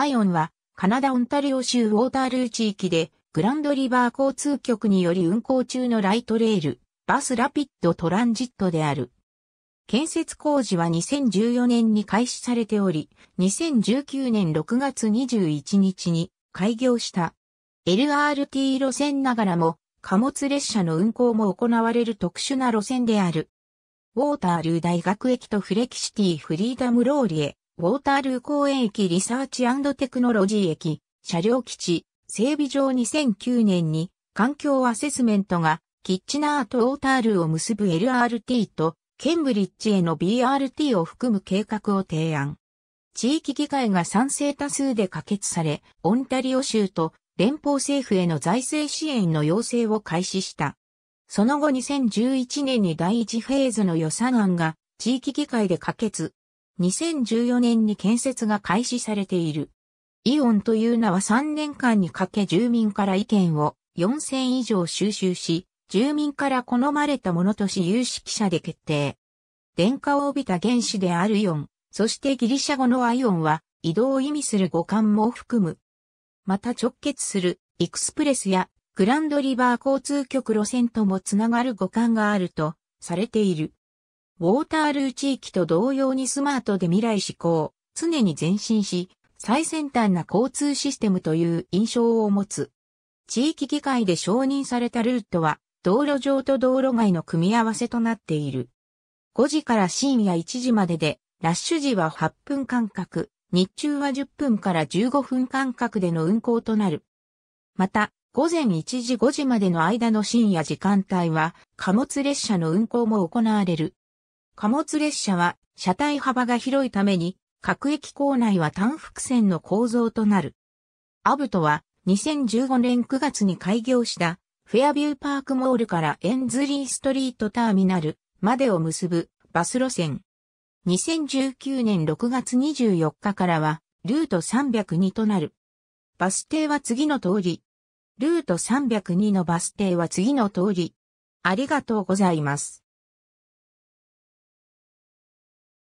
アイオンは、カナダ・オンタリオ州ウォータールー地域で、グランドリバー交通局により運行中のライトレール、バスラピッドトランジットである。建設工事は2014年に開始されており、2019年6月21日に開業した。LRT 路線ながらも、貨物列車の運行も行われる特殊な路線である。ウォータールー大学駅とフレキシティフリーダムローリエ、ウォータールー公園駅リサーチテクノロジー駅、車両基地、整備場2009年に環境アセスメントがキッチナーとウォータールーを結ぶ LRT とケンブリッジへの BRT を含む計画を提案。地域議会が賛成多数で可決され、オンタリオ州と連邦政府への財政支援の要請を開始した。その後2011年に第一フェーズの予算案が地域議会で可決。2014年に建設が開始されている。イオンという名は3年間にかけ住民から意見を4000以上収集し、住民から好まれたものとし有識者で決定。電化を帯びた原子であるイオン、そしてギリシャ語のアイオンは移動を意味する五感も含む。また直結するエクスプレスやグランドリバー交通局路線ともつながる五感があるとされている。ウォータールー地域と同様にスマートで未来志向、常に前進し、最先端な交通システムという印象を持つ。地域議会で承認されたルートは、道路上と道路外の組み合わせとなっている。5時から深夜1時までで、ラッシュ時は8分間隔、日中は10分から15分間隔での運行となる。また、午前1時5時までの間の深夜時間帯は、貨物列車の運行も行われる。貨物列車は車体幅が広いために、各駅構内は単複線の構造となる。アブトは2015年9月に開業したフェアビューパークモールからエンズリーストリートターミナルまでを結ぶバス路線。2019年6月24日からはルート302となる。バス停は次の通り。ルート302のバス停は次の通り。ありがとうございます。